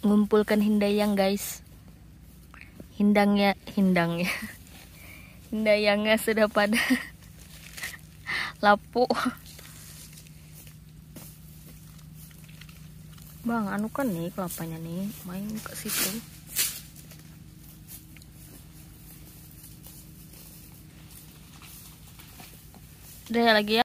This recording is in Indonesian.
ngumpulkan hindayang guys hindangnya hindangnya hindayangnya sudah pada lapu bang anu kan nih kelapanya nih main ke situ udah ya lagi ya